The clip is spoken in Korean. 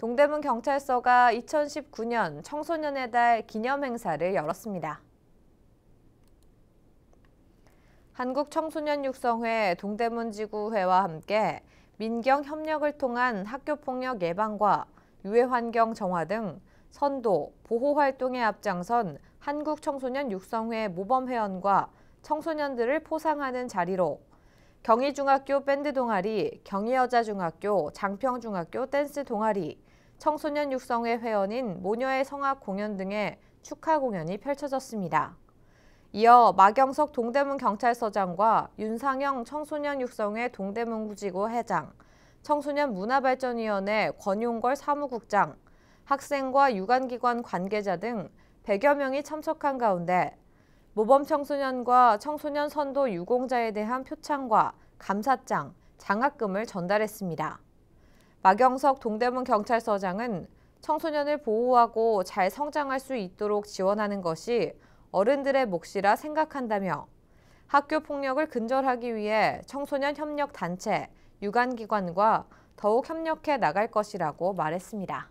동대문 경찰서가 2019년 청소년의 달 기념 행사를 열었습니다. 한국청소년육성회 동대문지구회와 함께 민경 협력을 통한 학교폭력 예방과 유해환경 정화 등 선도, 보호활동에 앞장선 한국청소년육성회 모범회원과 청소년들을 포상하는 자리로 경희중학교 밴드 동아리, 경희여자중학교, 장평중학교 댄스 동아리, 청소년 육성회 회원인 모녀의 성악 공연 등의 축하 공연이 펼쳐졌습니다. 이어 마경석 동대문 경찰서장과 윤상영 청소년 육성회 동대문 구지구 회장, 청소년 문화발전위원회 권용걸 사무국장, 학생과 유관기관 관계자 등 100여 명이 참석한 가운데 모범 청소년과 청소년 선도 유공자에 대한 표창과 감사장, 장학금을 전달했습니다. 마경석 동대문 경찰서장은 청소년을 보호하고 잘 성장할 수 있도록 지원하는 것이 어른들의 몫이라 생각한다며 학교 폭력을 근절하기 위해 청소년 협력 단체, 유관기관과 더욱 협력해 나갈 것이라고 말했습니다.